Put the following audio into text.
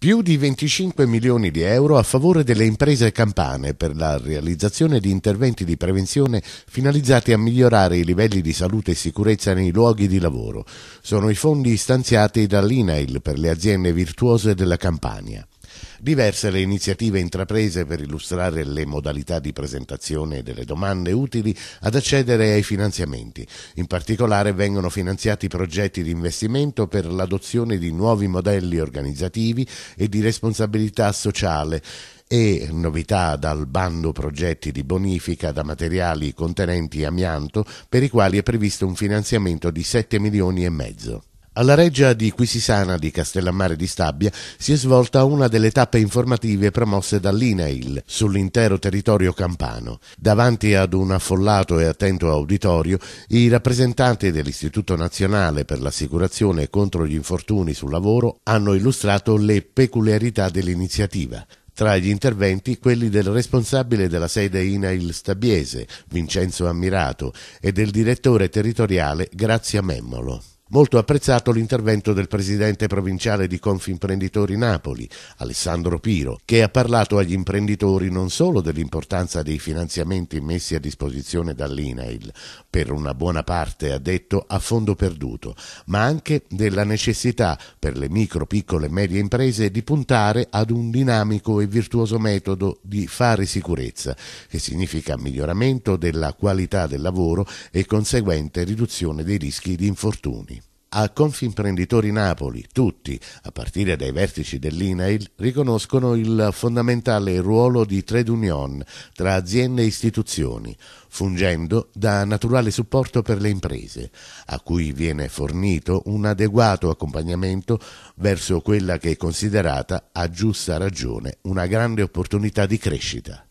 Più di 25 milioni di euro a favore delle imprese campane per la realizzazione di interventi di prevenzione finalizzati a migliorare i livelli di salute e sicurezza nei luoghi di lavoro. Sono i fondi stanziati dall'INAIL per le aziende virtuose della Campania. Diverse le iniziative intraprese per illustrare le modalità di presentazione delle domande utili ad accedere ai finanziamenti. In particolare vengono finanziati progetti di investimento per l'adozione di nuovi modelli organizzativi e di responsabilità sociale e novità dal bando progetti di bonifica da materiali contenenti amianto per i quali è previsto un finanziamento di 7 milioni e mezzo. Alla reggia di Quisisana di Castellammare di Stabia si è svolta una delle tappe informative promosse dall'INAIL sull'intero territorio campano. Davanti ad un affollato e attento auditorio, i rappresentanti dell'Istituto Nazionale per l'assicurazione contro gli infortuni sul lavoro hanno illustrato le peculiarità dell'iniziativa. Tra gli interventi quelli del responsabile della sede INAIL Stabiese, Vincenzo Ammirato, e del direttore territoriale Grazia Memmolo. Molto apprezzato l'intervento del presidente provinciale di Confimprenditore Napoli, Alessandro Piro, che ha parlato agli imprenditori non solo dell'importanza dei finanziamenti messi a disposizione dall'INAIL, per una buona parte ha detto a fondo perduto, ma anche della necessità per le micro, piccole e medie imprese di puntare ad un dinamico e virtuoso metodo di fare sicurezza, che significa miglioramento della qualità del lavoro e conseguente riduzione dei rischi di infortuni. A Confimprenditore Napoli tutti, a partire dai vertici dell'INAIL, riconoscono il fondamentale ruolo di trade union tra aziende e istituzioni, fungendo da naturale supporto per le imprese, a cui viene fornito un adeguato accompagnamento verso quella che è considerata a giusta ragione una grande opportunità di crescita.